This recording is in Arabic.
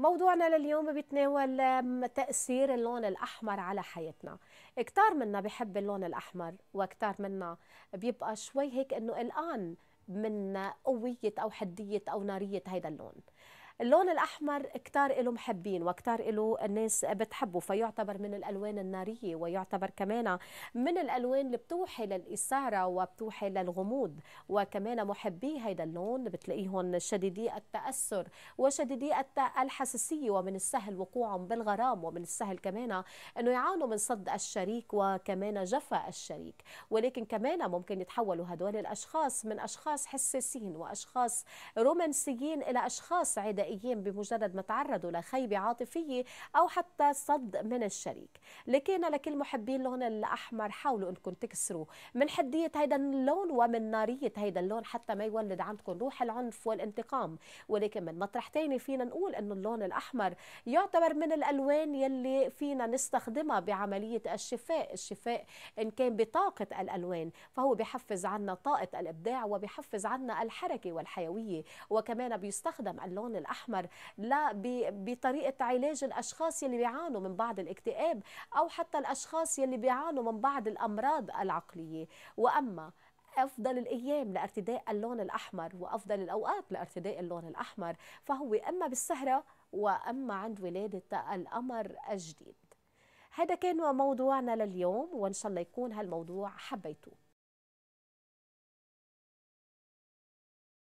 موضوعنا لليوم بيتناول تأثير اللون الأحمر على حياتنا كتار منا بحب اللون الأحمر وكتار منا بيبقى شوي هيك أنه قلقان من قوية أو حدية أو نارية هيدا اللون اللون الأحمر كتار له محبين وكتار له الناس بتحبه فيعتبر من الألوان النارية ويعتبر كمان من الألوان اللي بتوحي للإثارة وبتوحي للغموض وكمان محبي هيدا اللون بتلاقيهم شديدي التأثر وشديدي الحساسية ومن السهل وقوعهم بالغرام ومن السهل كمان أنه يعانوا من صد الشريك وكمان جفا الشريك ولكن كمان ممكن يتحولوا هدول الأشخاص من أشخاص حساسين وأشخاص رومانسيين إلى أشخاص عدائيين الفدائيين بمجرد ما تعرضوا لخيبة عاطفية أو حتى صد من الشريك لكن لكل محبين اللون الأحمر حاولوا أنكم تكسروا من حدية هيدا اللون ومن نارية هيدا اللون حتى ما يولد عندكم روح العنف والانتقام ولكن من مطرح تاني فينا نقول أنه اللون الأحمر يعتبر من الألوان يلي فينا نستخدمها بعملية الشفاء الشفاء إن كان بطاقة الألوان فهو بحفز عنا طاقة الإبداع وبحفز عنا الحركة والحيوية وكمان بيستخدم اللون الأحمر الاحمر لا بطريقه علاج الاشخاص يلي بيعانوا من بعض الاكتئاب او حتى الاشخاص يلي بيعانوا من بعض الامراض العقليه واما افضل الايام لارتداء اللون الاحمر وافضل الاوقات لارتداء اللون الاحمر فهو اما بالسهره واما عند ولاده القمر الجديد هذا كان موضوعنا لليوم وان شاء الله يكون هالموضوع حبيتوه